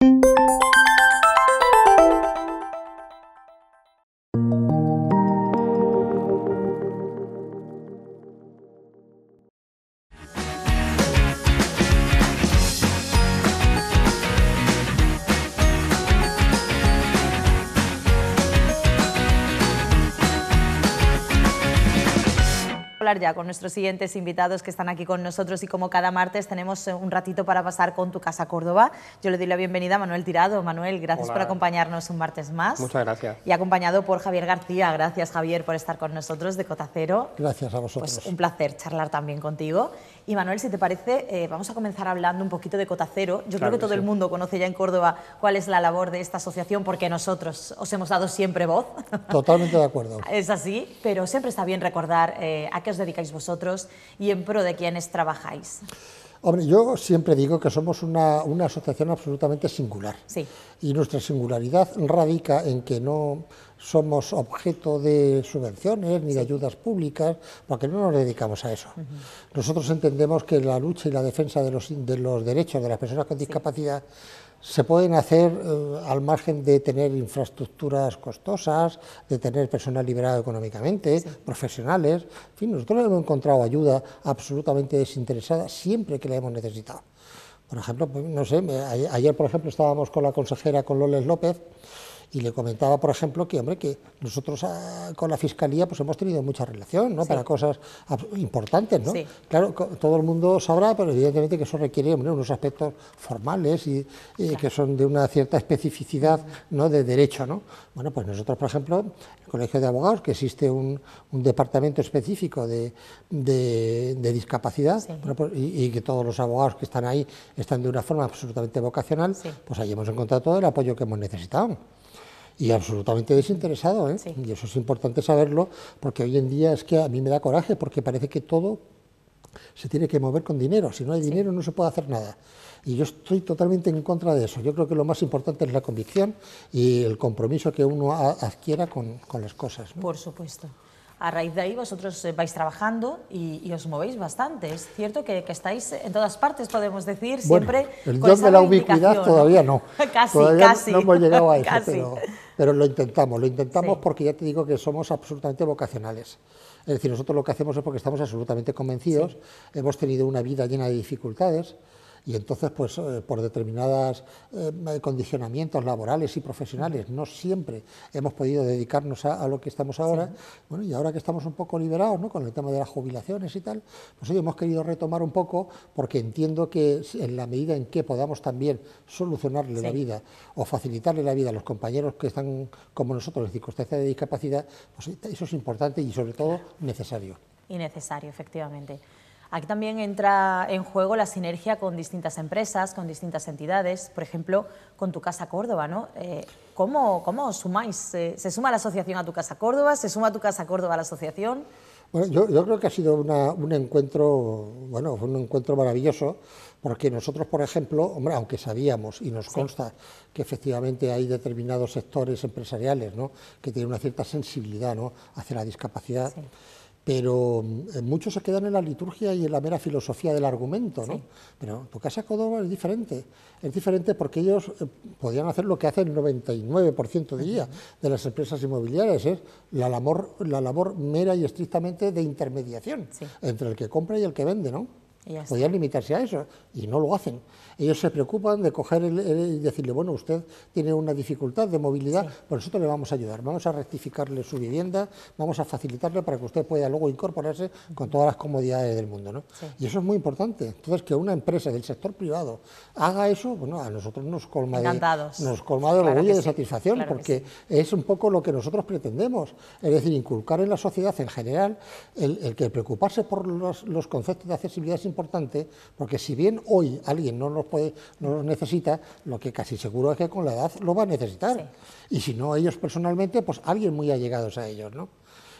Música ya con nuestros siguientes invitados que están aquí con nosotros y como cada martes tenemos eh, un ratito para pasar con Tu Casa Córdoba. Yo le doy la bienvenida a Manuel Tirado. Manuel, gracias por acompañarnos un martes más. Muchas gracias. Y acompañado por Javier García. Gracias Javier por estar con nosotros de Cota Cero Gracias a pues, vosotros. un placer charlar también contigo. Y Manuel, si te parece, eh, vamos a comenzar hablando un poquito de Cota Cero Yo creo que todo el mundo conoce ya en Córdoba cuál es la labor de esta asociación porque nosotros os hemos dado siempre voz. Totalmente de acuerdo. es así, pero siempre está bien recordar eh, a qué os dedicáis vosotros y en pro de quienes trabajáis? Hombre, yo siempre digo que somos una, una asociación absolutamente singular. Sí. Y nuestra singularidad radica en que no somos objeto de subvenciones ni de ayudas públicas, porque no nos dedicamos a eso. Nosotros entendemos que la lucha y la defensa de los, de los derechos de las personas con discapacidad se pueden hacer eh, al margen de tener infraestructuras costosas, de tener personal liberado económicamente, profesionales. En fin, nosotros hemos encontrado ayuda absolutamente desinteresada siempre que la hemos necesitado. Por ejemplo, pues, no sé, ayer por ejemplo estábamos con la consejera, con Loles López, y le comentaba, por ejemplo, que, hombre, que nosotros ah, con la Fiscalía pues hemos tenido mucha relación, Para cosas importantes, ¿no? Claro, todo el mundo sabrá, pero evidentemente que eso requiere unos aspectos formales y, que son de una cierta especificidad, ¿no? De derecho, ¿no? Bueno, pues nosotros, por ejemplo, el Colegio de Abogados, que existe un, departamento específico de, discapacidad, pues, y, y, que todos los abogados que están ahí están de una forma absolutamente vocacional, pues ahí hemos encontrado todo el apoyo que hemos necesitado y absolutamente desinteresado. ¿eh? Y eso es importante saberlo porque hoy en día es que a mí me da coraje porque parece que todo se tiene que mover con dinero. Si no hay dinero no se puede hacer nada. Y yo estoy totalmente en contra de eso. Yo creo que lo más importante es la convicción y el compromiso que uno adquiera con, con las cosas. ¿no? Por supuesto. A raíz de ahí vosotros eh, vais trabajando y, os movéis bastante. Es cierto que, estáis en todas partes, podemos decir, bueno, siempre... El don de la ubicuidad todavía no. casi, casi. No hemos llegado a eso. Pero... Pero lo intentamos, lo intentamos porque ya te digo que somos absolutamente vocacionales. Es decir, nosotros lo que hacemos es porque estamos absolutamente convencidos, hemos tenido una vida llena de dificultades, y entonces pues eh, por determinados eh, condicionamientos laborales y profesionales no siempre hemos podido dedicarnos a, lo que estamos ahora bueno y ahora que estamos un poco liberados ¿no? con el tema de las jubilaciones y tal pues hemos querido retomar un poco porque entiendo que en la medida en que podamos también solucionarle la vida o facilitarle la vida a los compañeros que están como nosotros en circunstancias de discapacidad pues eso es importante y sobre todo necesario y necesario efectivamente Aquí también entra en juego la sinergia con distintas empresas, con distintas entidades, por ejemplo, con Tu Casa Córdoba, ¿no? Eh, ¿cómo, ¿cómo, os sumáis? Eh, ¿Se suma la asociación a Tu Casa Córdoba? ¿Se suma Tu Casa Córdoba a la asociación? Bueno, yo, creo que ha sido un encuentro, bueno, fue un encuentro maravilloso, porque nosotros, por ejemplo, hombre, aunque sabíamos y nos consta que efectivamente hay determinados sectores empresariales, ¿no? Que tienen una cierta sensibilidad, ¿no? Hacia la discapacidad pero mm, eh, muchos se quedan en la liturgia y en la mera filosofía del argumento, ¿no? Pero tu casa Córdoba es diferente, es diferente porque ellos eh, podían hacer lo que hace el 99% de de las empresas inmobiliarias, es ¿eh? la labor, mera y estrictamente de intermediación entre el que compra y el que vende, ¿no? Podían limitarse a eso y no lo hacen. Ellos se preocupan de coger el, decirle, bueno, usted tiene una dificultad de movilidad, pues nosotros le vamos a ayudar, vamos a rectificarle su vivienda, vamos a facilitarle para que usted pueda luego incorporarse con todas las comodidades del mundo. ¿no? Y eso es muy importante. Entonces, que una empresa del sector privado haga eso, bueno, a nosotros nos colma de, nos colma de orgullo y de satisfacción, porque es un poco lo que nosotros pretendemos. Es decir, inculcar en la sociedad en general el, que preocuparse por los, los conceptos de accesibilidad importante porque si bien hoy alguien no los puede, no los necesita, lo que casi seguro es que con la edad lo va a necesitar. Y si no ellos personalmente, pues alguien muy allegados a ellos, ¿no?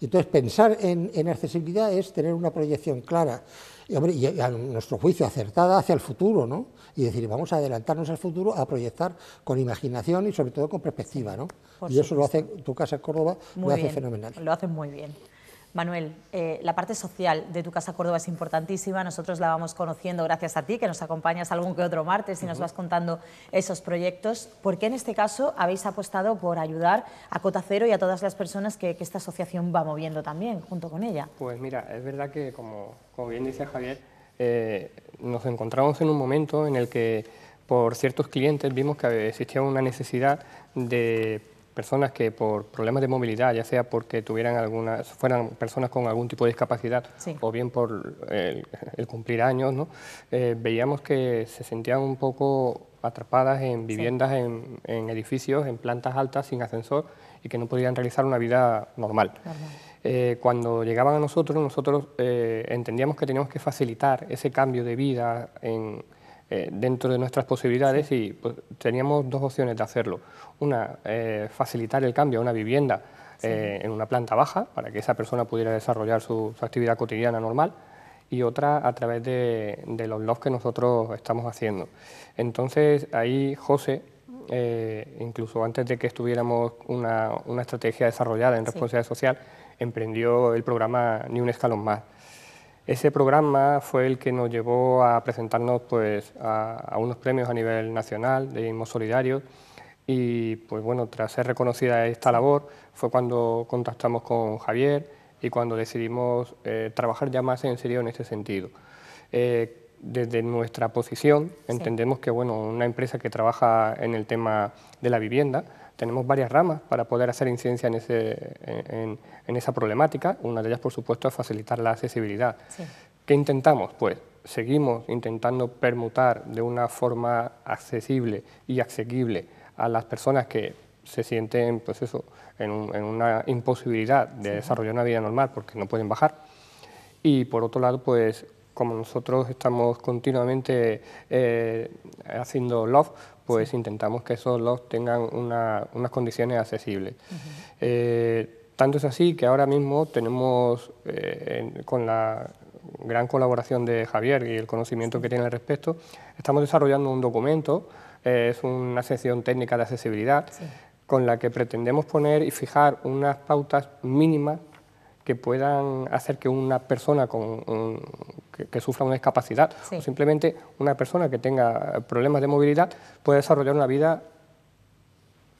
Entonces, pensar en, accesibilidad es tener una proyección clara y, a nuestro juicio acertada hacia el futuro, ¿no? Y decir, vamos a adelantarnos al futuro, a proyectar con imaginación y sobre todo con perspectiva, ¿no? y eso lo hace tu casa Córdoba, muy lo hace bien. fenomenal. Lo hacen muy bien. Manuel, eh, la parte social de Tu Casa Córdoba es importantísima, nosotros la vamos conociendo gracias a ti, que nos acompañas algún que otro martes y nos vas contando esos proyectos. ¿Por qué en este caso habéis apostado por ayudar a Cota Cero y a todas las personas que, esta asociación va moviendo también, junto con ella? Pues mira, es verdad que, como, bien dice Javier, eh, nos encontramos en un momento en el que por ciertos clientes vimos que existía una necesidad de personas que por problemas de movilidad, ya sea porque tuvieran alguna, fueran personas con algún tipo de discapacidad o bien por el, cumplir años, ¿no? Eh, veíamos que se sentían un poco atrapadas en viviendas, en, edificios, en plantas altas sin ascensor y que no podían realizar una vida normal. Eh, cuando llegaban a nosotros, nosotros eh, entendíamos que teníamos que facilitar ese cambio de vida en, eh, dentro de nuestras posibilidades y pues, teníamos dos opciones de hacerlo. Una, eh, facilitar el cambio a una vivienda eh, en una planta baja para que esa persona pudiera desarrollar su, actividad cotidiana normal y otra a través de, los logs que nosotros estamos haciendo. Entonces ahí José, incluso antes de que estuviéramos una, estrategia desarrollada en responsabilidad social, emprendió el programa Ni un escalón más ese programa fue el que nos llevó a presentarnos pues, a, unos premios a nivel nacional de Inmo Solidario y pues bueno, tras ser reconocida esta labor fue cuando contactamos con Javier y cuando decidimos eh, trabajar ya más en serio en este sentido. Eh, desde nuestra posición entendemos que bueno, una empresa que trabaja en el tema de la vivienda, tenemos varias ramas para poder hacer incidencia en, ese, en, esa problemática. Una de ellas, por supuesto, es facilitar la accesibilidad. ¿Qué intentamos? Pues seguimos intentando permutar de una forma accesible y asequible a las personas que se sienten pues en, una imposibilidad de desarrollar una vida normal porque no pueden bajar. Y por otro lado, pues como nosotros estamos continuamente eh, haciendo logs, pues intentamos que esos logs tengan unas condiciones accesibles. Eh, tanto es así que ahora mismo tenemos, eh, con la gran colaboración de Javier y el conocimiento que tiene al respecto, estamos desarrollando un documento, es una sección técnica de accesibilidad, con la que pretendemos poner y fijar unas pautas mínimas que puedan hacer que una persona con, un, que, sufra una discapacidad o simplemente una persona que tenga eh, problemas de movilidad puede desarrollar una vida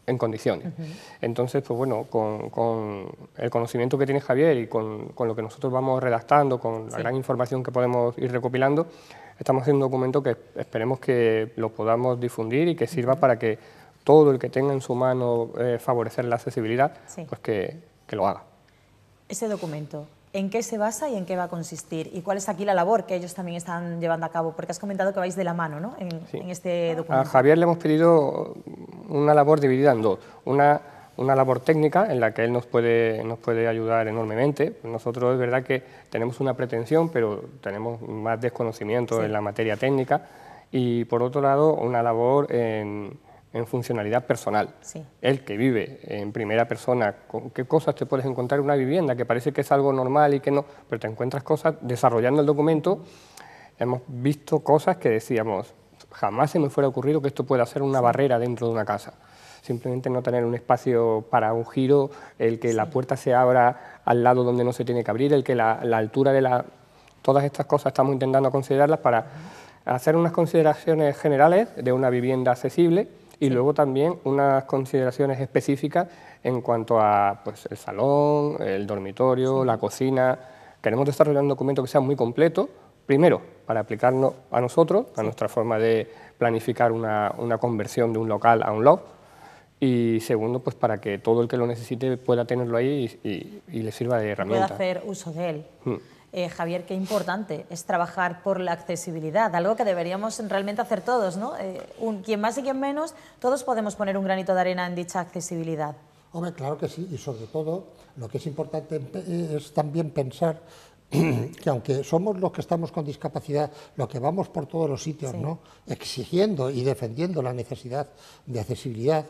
en condiciones. Entonces, pues bueno, con, el conocimiento que tiene Javier y con, lo que nosotros vamos redactando, con la gran información que podemos ir recopilando, estamos haciendo un documento que esperemos que lo podamos difundir y que sirva para que todo el que tenga en su mano eh, favorecer la accesibilidad, pues que lo haga. Ese documento, ¿En qué se basa y en qué va a consistir? ¿Y cuál es aquí la labor que ellos también están llevando a cabo? Porque has comentado que vais de la mano ¿no? en, este documento. A Javier le hemos pedido una labor dividida en dos. Una, una labor técnica en la que él nos puede, nos puede ayudar enormemente. Nosotros es verdad que tenemos una pretensión, pero tenemos más desconocimiento en la materia técnica. Y por otro lado, una labor en en funcionalidad personal. El que vive en primera persona, con qué cosas te puedes encontrar en una vivienda, que parece que es algo normal y que no, pero te encuentras cosas, desarrollando el documento, hemos visto cosas que decíamos, jamás se me fuera ocurrido que esto pueda ser una barrera dentro de una casa. Simplemente no tener un espacio para un giro, el que la puerta se abra al lado donde no se tiene que abrir, el que la, la altura de la... Todas estas cosas estamos intentando considerarlas para hacer unas consideraciones generales de una vivienda accesible y luego también unas consideraciones específicas en cuanto a pues, el salón, el dormitorio, la cocina. Queremos desarrollar un documento que sea muy completo, primero, para aplicarlo a nosotros, a nuestra forma de planificar una, conversión de un local a un loft, y segundo, pues para que todo el que lo necesite pueda tenerlo ahí y, le sirva de herramienta. Pueda hacer uso de él. Mm. Eh, Javier, qué importante es trabajar por la accesibilidad, algo que deberíamos realmente hacer todos, ¿no? Eh, quien más y quien menos, todos podemos poner un granito de arena en dicha accesibilidad. Hombre, claro que sí, y sobre todo lo que es importante eh, es también pensar que aunque somos los que estamos con discapacidad, lo que vamos por todos los sitios, ¿no? Exigiendo y defendiendo la necesidad de accesibilidad,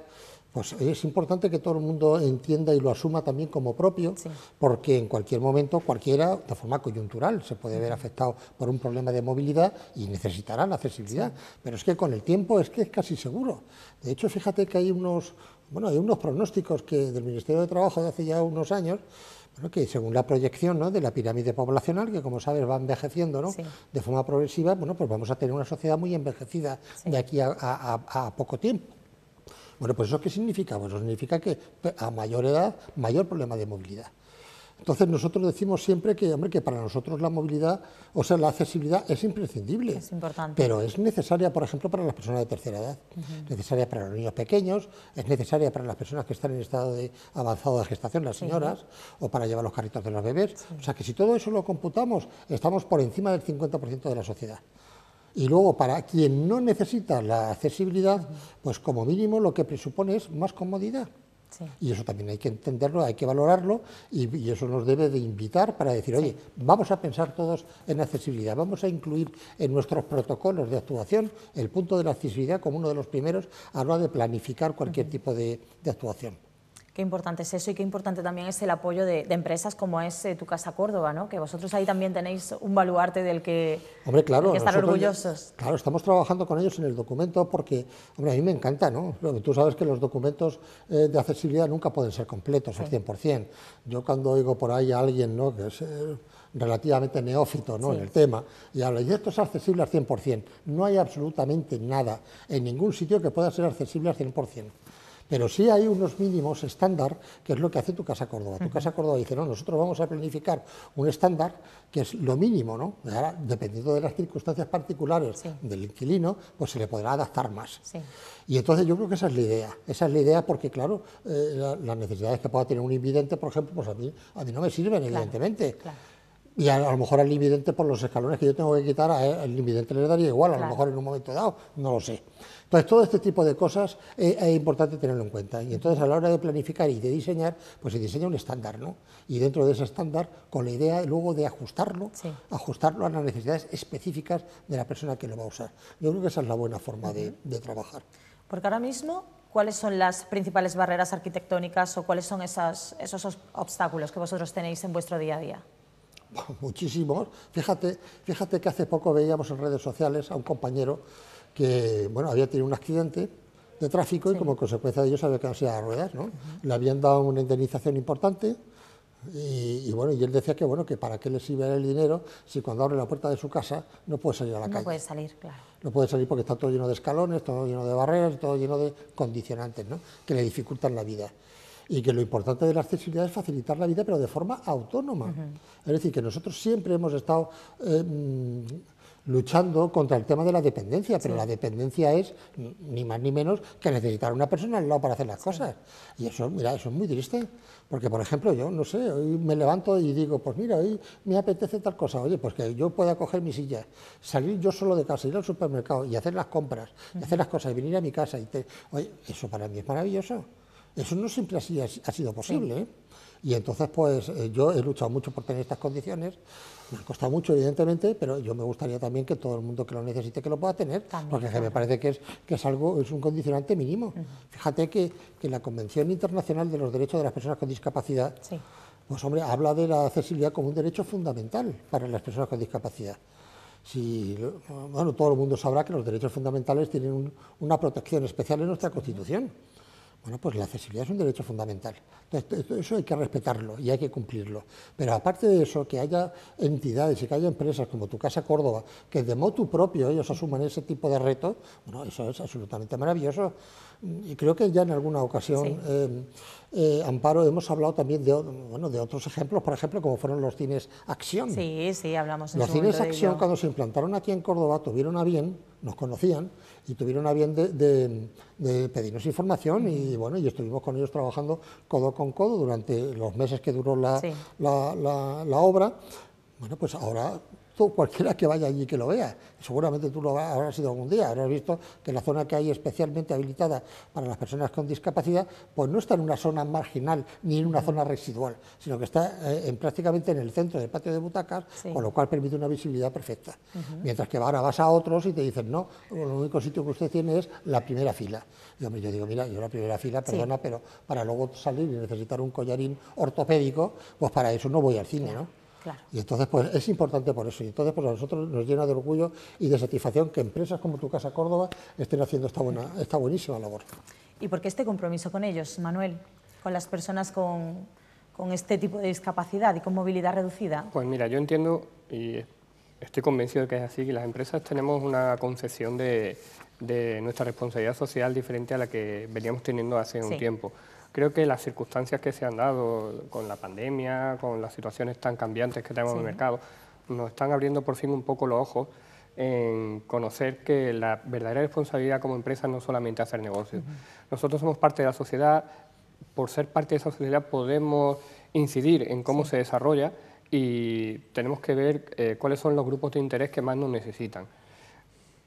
pues es importante que todo el mundo entienda y lo asuma también como propio, porque en cualquier momento cualquiera, de forma coyuntural, se puede ver afectado por un problema de movilidad y necesitará la accesibilidad. Pero es que con el tiempo es que es casi seguro. De hecho, fíjate que hay unos, bueno, hay unos pronósticos que del Ministerio de Trabajo de hace ya unos años que según la proyección de la pirámide poblacional, que como sabes va envejeciendo de forma progresiva, bueno, pues vamos a tener una sociedad muy envejecida de aquí a poco tiempo. Bueno, pues eso qué significa? Bueno, significa que a mayor edad, mayor problema de movilidad. Entonces nosotros decimos siempre que, hombre, que para nosotros la movilidad, o sea, la accesibilidad es imprescindible. Es importante. Pero es necesaria, por ejemplo, para las personas de tercera edad, es necesaria para los niños pequeños, es necesaria para las personas que están en estado de avanzado de gestación, las señoras, o para llevar los carritos de los bebés. O sea, que si todo eso lo computamos, estamos por encima del 50% de la sociedad. Y luego, para quien no necesita la accesibilidad, pues como mínimo lo que presupone es más comodidad. Y eso también hay que entenderlo, hay que valorarlo y, eso nos debe de invitar para decir, oye, vamos a pensar todos en accesibilidad, vamos a incluir en nuestros protocolos de actuación el punto de la accesibilidad como uno de los primeros a la hora de planificar cualquier tipo de actuación. Qué importante es eso y qué importante también es el apoyo de, empresas como es eh, Tu Casa Córdoba, ¿no? que vosotros ahí también tenéis un baluarte del que, claro, estar orgullosos. claro, estamos trabajando con ellos en el documento porque, hombre, a mí me encanta, ¿no? Tú sabes que los documentos eh, de accesibilidad nunca pueden ser completos al 100%. Yo cuando oigo por ahí a alguien ¿no? que es eh, relativamente neófito ¿no? en el tema y habla, y esto es accesible al 100%, no hay absolutamente nada en ningún sitio que pueda ser accesible al 100%. Pero sí hay unos mínimos estándar, que es lo que hace tu Casa Córdoba. Tu Casa Córdoba dice, no, nosotros vamos a planificar un estándar que es lo mínimo, ¿no? dependiendo de las circunstancias particulares del inquilino, pues se le podrá adaptar más. Y entonces yo creo que esa es la idea. Esa es la idea porque, claro, eh, las necesidades que pueda tener un invidente, por ejemplo, pues a mí, no me sirven, evidentemente. Y a, lo mejor al invidente, por los escalones que yo tengo que quitar, al invidente le daría igual, a lo mejor en un momento dado, no lo sé. Entonces, todo este tipo de cosas eh, es importante tenerlo en cuenta. Y entonces, a la hora de planificar y de diseñar, pues se diseña un estándar, ¿no? Y dentro de ese estándar, con la idea luego de ajustarlo, ajustarlo a las necesidades específicas de la persona que lo va a usar. Yo creo que esa es la buena forma de, trabajar. Porque ahora mismo, ¿cuáles son las principales barreras arquitectónicas o cuáles son esos obstáculos que vosotros tenéis en vuestro día a día? muchísimos. Fíjate, fíjate que hace poco veíamos en redes sociales a un compañero que bueno, había tenido un accidente de tráfico y como consecuencia de ello se había quedado sin las ruedas. ¿no? Le habían dado una indemnización importante y, bueno, y él decía que bueno, que para qué le sirve el dinero si cuando abre la puerta de su casa no puede salir a la calle. No puede salir, claro. No puede salir porque está todo lleno de escalones, todo lleno de barreras, todo lleno de condicionantes ¿no? que le dificultan la vida y que lo importante de la accesibilidad es facilitar la vida, pero de forma autónoma. Es decir, que nosotros siempre hemos estado eh, mm, luchando contra el tema de la dependencia, pero la dependencia es ni más ni menos que necesitar una persona al lado para hacer las cosas. Y eso, mira, eso es muy triste, porque por ejemplo yo, no sé, hoy me levanto y digo, pues mira, hoy me apetece tal cosa, oye, pues que yo pueda coger mi silla, salir yo solo de casa, ir al supermercado y hacer las compras, y hacer las cosas, y venir a mi casa, y te... oye, eso para mí es maravilloso. Eso no siempre ha sido, posible. ¿eh? Y entonces, pues eh, yo he luchado mucho por tener estas condiciones, me ha costado mucho, evidentemente, pero yo me gustaría también que todo el mundo que lo necesite que lo pueda tener, porque me parece que es, algo, es un condicionante mínimo. Fíjate que, la Convención Internacional de los Derechos de las Personas con Discapacidad, pues hombre, habla de la accesibilidad como un derecho fundamental para las personas con discapacidad. Si, bueno, todo el mundo sabrá que los derechos fundamentales tienen una protección especial en nuestra Constitución. Bueno, pues la accesibilidad es un derecho fundamental. Entonces, eso hay que respetarlo y hay que cumplirlo. Pero aparte de eso, que haya entidades y que haya empresas como tu Casa Córdoba, que de modo propio ellos asuman ese tipo de retos, bueno, eso es absolutamente maravilloso y creo que ya en alguna ocasión, em, eh, Amparo, hemos hablado también de, de otros ejemplos, por ejemplo, como fueron los cines Acción. Sí, sí, hablamos en Los cines Acción, cuando se implantaron aquí en Córdoba, tuvieron a bien, nos conocían, y tuvieron a bien de, pedirnos información, y bueno, y estuvimos con ellos trabajando codo con codo durante los meses que duró la, la obra. Bueno, pues ahora Tú, cualquiera que vaya allí que lo vea, seguramente tú lo habrás sido algún día, habrás visto que la zona que hay especialmente habilitada para las personas con discapacidad, pues no está en una zona marginal ni en una mm. zona residual, sino que está eh, prácticamente en el centro del patio de butacas, con lo cual permite una visibilidad perfecta. Mientras que ahora vas a otros y te dicen, no, el único sitio que usted tiene es la primera fila. Yo, yo digo, mira, yo la primera fila, perdona, pero para luego salir y necesitar un collarín ortopédico, pues para eso no voy al cine, ¿no? Y entonces, pues es importante por eso. Y entonces, pues a nosotros nos llena de orgullo y de satisfacción que empresas como Tu Casa Córdoba estén haciendo esta, buena, buenísima labor. ¿Y por qué este compromiso con ellos, Manuel? Con las personas con, este tipo de discapacidad y con movilidad reducida. Pues mira, yo entiendo y estoy convencido de que es así, que las empresas tenemos una concepción de, de nuestra responsabilidad social diferente a la que veníamos teniendo hace un tiempo. Creo que las circunstancias que se han dado con la pandemia, con las situaciones tan cambiantes que tenemos en el mercado, nos están abriendo por fin un poco los ojos en conocer que la verdadera responsabilidad como empresa no es solamente hacer negocios. Nosotros somos parte de la sociedad, por ser parte de esa sociedad podemos incidir en cómo se desarrolla y tenemos que ver eh, cuáles son los grupos de interés que más nos necesitan.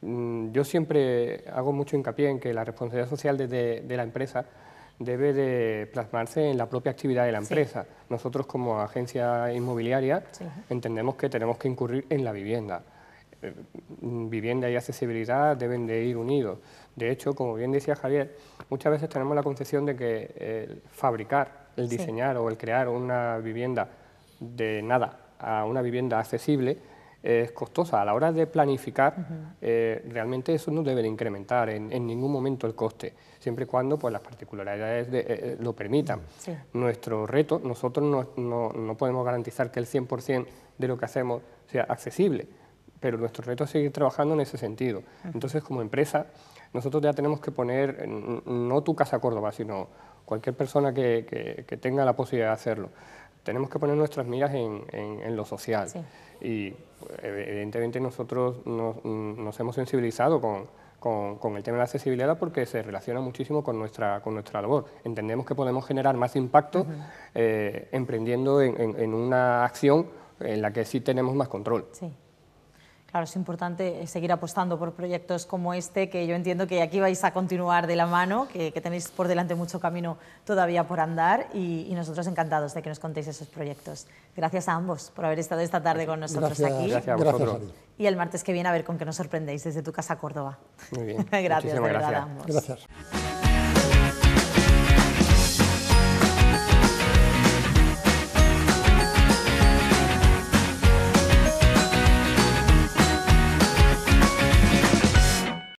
Mm, yo siempre hago mucho hincapié en que la responsabilidad social de la empresa debe de plasmarse en la propia actividad de la empresa. Nosotros como agencia inmobiliaria entendemos que tenemos que incurrir en la vivienda. Eh, mm, vivienda y accesibilidad deben de ir unidos. De hecho, como bien decía Javier, muchas veces tenemos la concepción de que el fabricar, el diseñar o el crear una vivienda de nada a una vivienda accesible es costosa. A la hora de planificar, eh, realmente eso no debe incrementar en, ningún momento el coste, siempre y cuando pues, las particularidades eh, eh, lo permitan. Nuestro reto, nosotros no, podemos garantizar que el 100% de lo que hacemos sea accesible, pero nuestro reto es seguir trabajando en ese sentido. Entonces, como empresa, nosotros ya tenemos que poner, no tu casa Córdoba, sino cualquier persona que tenga la posibilidad de hacerlo tenemos que poner nuestras miras en, lo social. Y eh, evidentemente nosotros nos, hemos sensibilizado con, el tema de la accesibilidad porque se relaciona muchísimo con nuestra, con nuestra labor. Entendemos que podemos generar más impacto eh, emprendiendo en, una acción en la que sí tenemos más control. Claro, es importante seguir apostando por proyectos como este, que yo entiendo que aquí vais a continuar de la mano, que, tenéis por delante mucho camino todavía por andar y, nosotros encantados de que nos contéis esos proyectos. Gracias a ambos por haber estado esta tarde con nosotros aquí. Gracias a vosotros. y el martes que viene a ver con qué nos sorprendéis desde tu casa Córdoba. Muy bien. gracias, gracias. A ambos. Gracias.